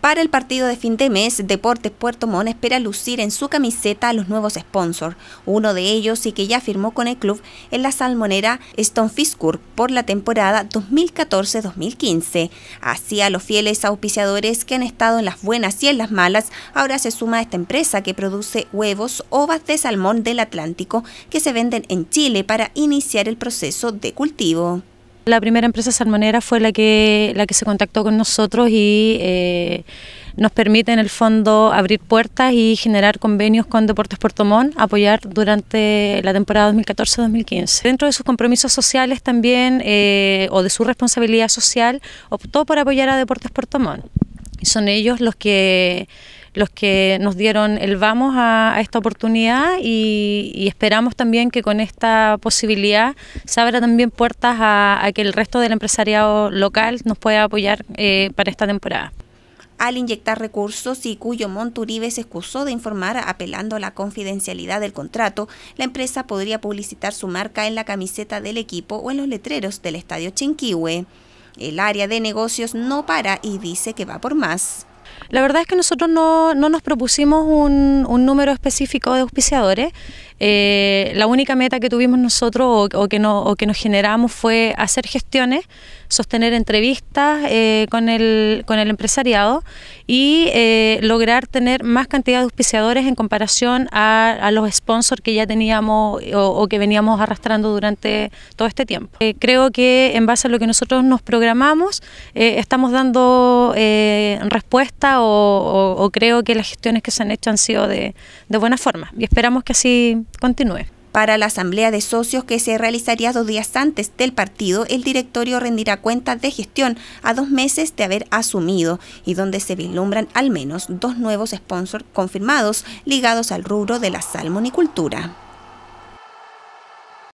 Para el partido de fin de mes, Deportes Puerto Montt espera lucir en su camiseta a los nuevos sponsors, uno de ellos y que ya firmó con el club en la salmonera Stonefish por la temporada 2014-2015. Así a los fieles auspiciadores que han estado en las buenas y en las malas, ahora se suma a esta empresa que produce huevos, ovas de salmón del Atlántico que se venden en Chile para iniciar el proceso de cultivo. La primera empresa salmonera fue la que, la que se contactó con nosotros y eh, nos permite en el fondo abrir puertas y generar convenios con Deportes Puerto apoyar durante la temporada 2014-2015. Dentro de sus compromisos sociales también, eh, o de su responsabilidad social, optó por apoyar a Deportes Puerto Y son ellos los que los que nos dieron el vamos a, esta oportunidad y, esperamos también que con esta posibilidad se abra también puertas a, que el resto del empresariado local nos pueda apoyar eh, para esta temporada al inyectar recursos y cuyo Monturibe se excusó de informar apelando a la confidencialidad del contrato, la empresa podría publicitar su marca en la camiseta del equipo o en los letreros del estadio Chinquihue. El área de negocios no para y dice que va por más. La verdad es que nosotros no, no nos propusimos un, un número específico de auspiciadores. Eh, la única meta que tuvimos nosotros o, que que nos generamos fue hacer gestiones, sostener entrevistas eh, con, el, empresariado y eh, lograr tener más cantidad de auspiciadores en comparación a, los sponsors que ya teníamos o, que veníamos arrastrando durante todo este tiempo. creo que en base a lo que nosotros nos programamos, estamos dando respuesta o, creo que las gestiones que se han hecho han sido de, de buena forma y esperamos que así continúe. Para la asamblea de socios que se realizaría dos días antes del partido, el directorio rendirá cuentas de gestión a dos meses de haber asumido y donde se vislumbran al menos dos nuevos sponsors confirmados ligados al rubro de la salmonicultura.